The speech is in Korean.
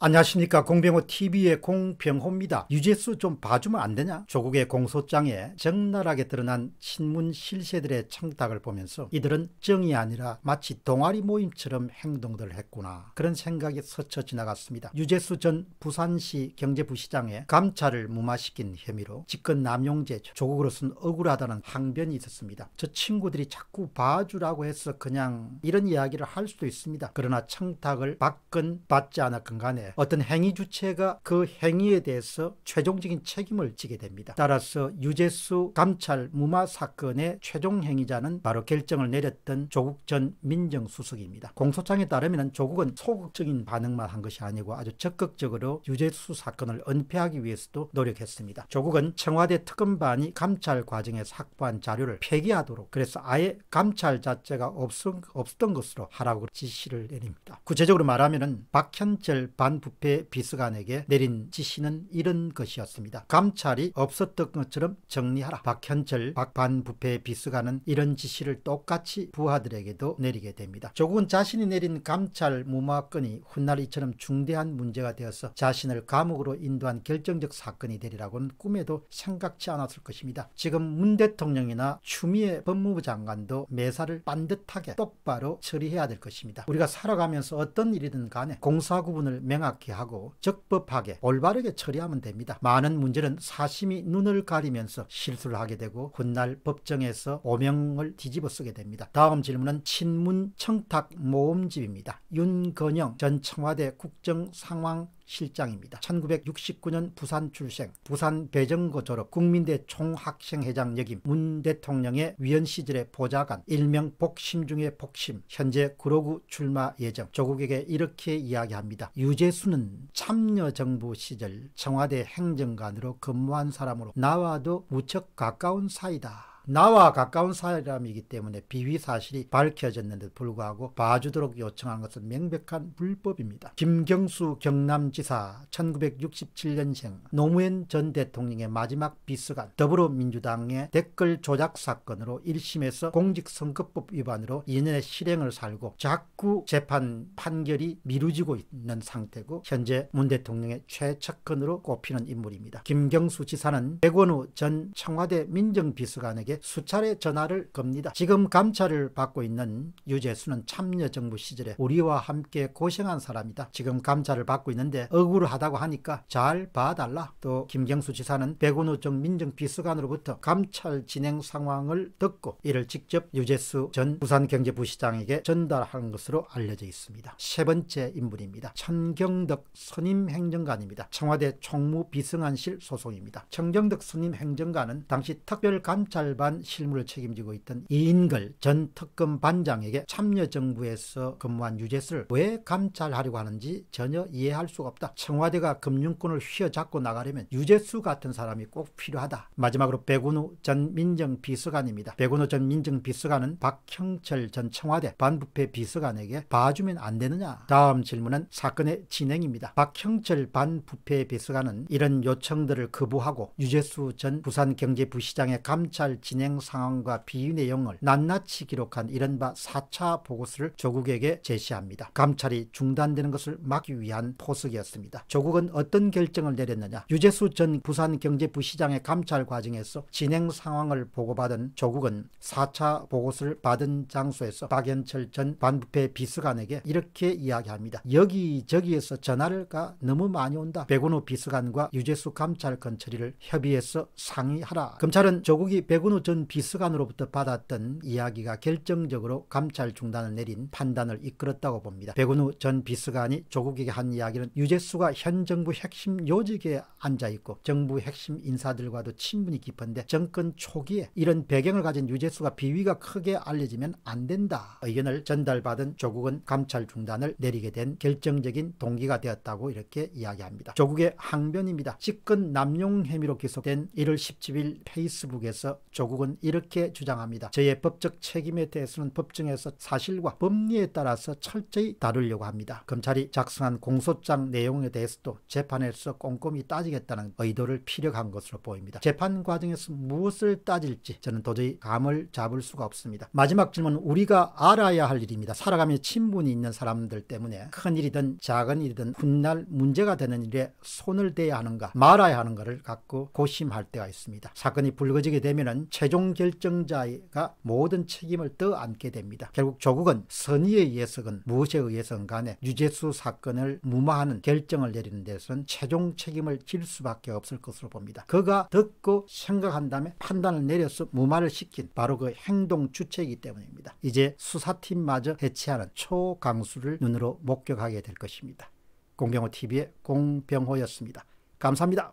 안녕하십니까 공병호 TV의 공병호입니다. 유재수 좀 봐주면 안 되냐? 조국의 공소장에 적나라하게 드러난 친문 실세들의 청탁을 보면서 이들은 정이 아니라 마치 동아리 모임처럼 행동들을 했구나 그런 생각이 스쳐 지나갔습니다. 유재수 전 부산시 경제부시장의 감찰을 무마시킨 혐의로 직권 남용죄 조국으로서는 억울하다는 항변이 있었습니다. 저 친구들이 자꾸 봐주라고 해서 그냥 이런 이야기를 할 수도 있습니다. 그러나 청탁을 받건 받지 않았건 간에 어떤 행위 주체가 그 행위에 대해서 최종적인 책임을 지게 됩니다. 따라서 유재수 감찰 무마 사건의 최종 행위자는 바로 결정을 내렸던 조국 전 민정수석입니다. 공소장에 따르면 조국은 소극적인 반응만 한 것이 아니고 아주 적극적으로 유재수 사건을 은폐하기 위해서도 노력했습니다. 조국은 청와대 특검반이 감찰 과정에서 확보한 자료를 폐기하도록 그래서 아예 감찰 자체가 없었던 것으로 하라고 지시를 내립니다. 구체적으로 말하면 박현철 반 부패 비서관에게 내린 지시는 이런 것이었습니다. 감찰이 없었던 것처럼 정리하라. 박현철 박반 부패 비서관은 이런 지시를 똑같이 부하들에게도 내리게 됩니다. 조국은 자신이 내린 감찰 무마건이 훗날 이처럼 중대한 문제가 되어서 자신을 감옥으로 인도한 결정적 사건이 되리라고는 꿈에도 생각지 않았을 것입니다. 지금 문 대통령이나 추미애 법무부 장관도 매사를 반듯하게 똑바로 처리해야 될 것입니다. 우리가 살아가면서 어떤 일이든 간에 공사 구분을 명확 까맣게 하고 적법하게 올바르게 처리하면 됩니다. 많은 문제는 사심이 눈을 가리면서 실수를 하게 되고 훗날 법정에서 오명을 뒤집어 쓰게 됩니다. 다음 질문은 친문 청탁 모음집입니다. 윤건영 전 청와대 국정상황 실장입니다. 1969년 부산 출생, 부산 배정고 졸업, 국민대 총학생회장 역임, 문 대통령의 위원 시절의 보좌관, 일명 복심 중의 복심, 현재 구로구 출마 예정, 조국에게 이렇게 이야기합니다. 유재수는 참여정부 시절 청와대 행정관으로 근무한 사람으로 나와도 무척 가까운 사이다. 나와 가까운 사람이기 때문에 비위 사실이 밝혀졌는데도 불구하고 봐주도록 요청한 것은 명백한 불법입니다. 김경수 경남지사 1967년생 노무현 전 대통령의 마지막 비서관 더불어민주당의 댓글 조작 사건으로 1심에서 공직선거법 위반으로 2년의 실행을 살고 자꾸 재판 판결이 미루지고 있는 상태고 현재 문 대통령의 최측근으로 꼽히는 인물입니다. 김경수 지사는 백원우 전 청와대 민정비서관에게 수차례 전화를 겁니다. 지금 감찰을 받고 있는 유재수는 참여정부 시절에 우리와 함께 고생한 사람이다. 지금 감찰을 받고 있는데 억울하다고 하니까 잘 봐달라. 또 김경수 지사는 백운호 전 민정비서관으로부터 감찰 진행 상황을 듣고 이를 직접 유재수 전 부산경제부시장에게 전달한 것으로 알려져 있습니다. 세 번째 인물입니다. 천경덕 선임 행정관입니다. 청와대 총무비승관실 소속입니다. 천경덕 선임 행정관은 당시 특별감찰반 보안 실무를 책임지고 있던 이인걸 전 특검 반장에게 참여정부에서 근무한 유재수를 왜 감찰하려고 하는지 전혀 이해할 수가 없다. 청와대가 금융권을 휘어잡고 나가려면 유재수 같은 사람이 꼭 필요하다. 마지막으로 백운우 전 민정비서관입니다. 백운우 전 민정비서관은 박형철 전 청와대 반부패 비서관에게 봐주면 안 되느냐. 다음 질문은 사건의 진행입니다. 박형철 반부패 비서관은 이런 요청들을 거부하고 유재수 전 부산경제부시장의 감찰 진행 상황과 비위 내용을 낱낱이 기록한 이른바 4차 보고서를 조국에게 제시합니다. 감찰이 중단되는 것을 막기 위한 포석이었습니다. 조국은 어떤 결정을 내렸느냐 유재수 전 부산경제부시장의 감찰 과정에서 진행 상황을 보고받은 조국은 4차 보고서를 받은 장소에서 박연철 전 반부패 비서관에게 이렇게 이야기합니다. 여기저기에서 전화가 너무 많이 온다. 백운호 비서관과 유재수 감찰건 처리를 협의해서 상의하라. 검찰은 조국이 백운호 전 비서관으로부터 받았던 이야기가 결정적으로 감찰 중단을 내린 판단을 이끌었다고 봅니다. 백운우 전 비서관이 조국에게 한 이야기는 유재수가 현 정부 핵심 요직에 앉아있고 정부 핵심 인사들과도 친분이 깊은데 정권 초기에 이런 배경을 가진 유재수가 비위가 크게 알려지면 안 된다. 의견을 전달받은 조국은 감찰 중단을 내리게 된 결정적인 동기가 되었다고 이렇게 이야기합니다. 조국의 항변입니다. 직권 남용 혐의로 기소된 1월 17일 페이스북에서 조국 당국은 이렇게 주장합니다. 저의 법적 책임에 대해서는 법정에서 사실과 법리에 따라서 철저히 다루려고 합니다. 검찰이 작성한 공소장 내용에 대해서도 재판에서 꼼꼼히 따지겠다는 의도를 피력한 것으로 보입니다. 재판 과정에서 무엇을 따질지 저는 도저히 감을 잡을 수가 없습니다. 마지막 질문 우리가 알아야 할 일입니다. 살아가며 친분이 있는 사람들 때문에 큰 일이든 작은 일이든 훗날 문제가 되는 일에 손을 대야 하는가 말아야 하는가를 갖고 고심할 때가 있습니다. 사건이 불거지게 되면 최종 결정자가 모든 책임을 떠안게 됩니다. 결국 조국은 선의에 의해서건 무엇에 의해서건 간에 유재수 사건을 무마하는 결정을 내리는 데서는 최종 책임을 질 수밖에 없을 것으로 봅니다. 그가 듣고 생각한 다음에 판단을 내려서 무마를 시킨 바로 그 행동 주체이기 때문입니다. 이제 수사팀마저 해체하는 초강수를 눈으로 목격하게 될 것입니다. 공병호 TV의 공병호였습니다. 감사합니다.